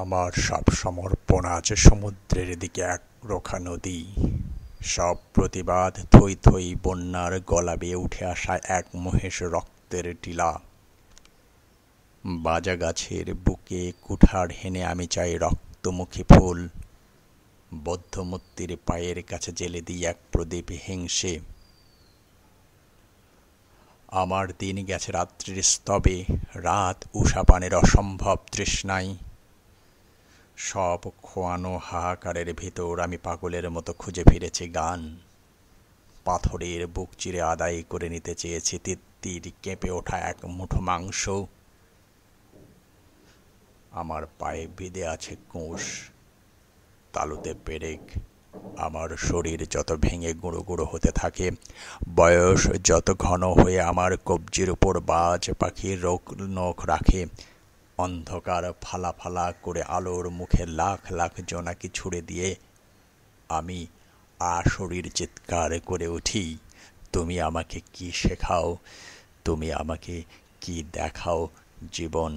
আমার সব সমর্পণ আছে সমুদ্রের দিকে এক রোখা নদী সব প্রতিবাদ থই থই বন্যার গলা বেয়ে উঠে আসা এক মহেশ রক্তের টিলা বাজা গাছের বুকে কুঠার হেনে আমি চাই রক্তমুখী ফুল বদ্ধমূর্তির পায়ের কাছে জেলে দিই এক প্রদীপ হিংসে আমার দিন গেছে রাত্রির স্তবে রাত উষাপানের অসম্ভব তৃষ্ণায় সব খোয়ানো হাহাকারের ভিতর আমি পাগলের মতো খুঁজে ফিরেছি গান পাথরের বুক চিরে আদায় করে নিতে চেয়েছি তিত্তির কেঁপে ওঠা এক মুঠো মাংস আমার পায়ে বিদে আছে কোষ তালুতে পেরেক আমার শরীর যত ভেঙে গুঁড়ো গুঁড়ো হতে থাকে বয়স যত ঘন হয়ে আমার কবজির উপর বাজ পাখির রোগ নখ রাখে অন্ধকার ফালা ফালা করে আলোর মুখে লাখ লাখ জোনাকি ছুড়ে দিয়ে আমি আশরীর চিৎকার করে উঠি তুমি আমাকে কি শেখাও তুমি আমাকে কি দেখাও জীবন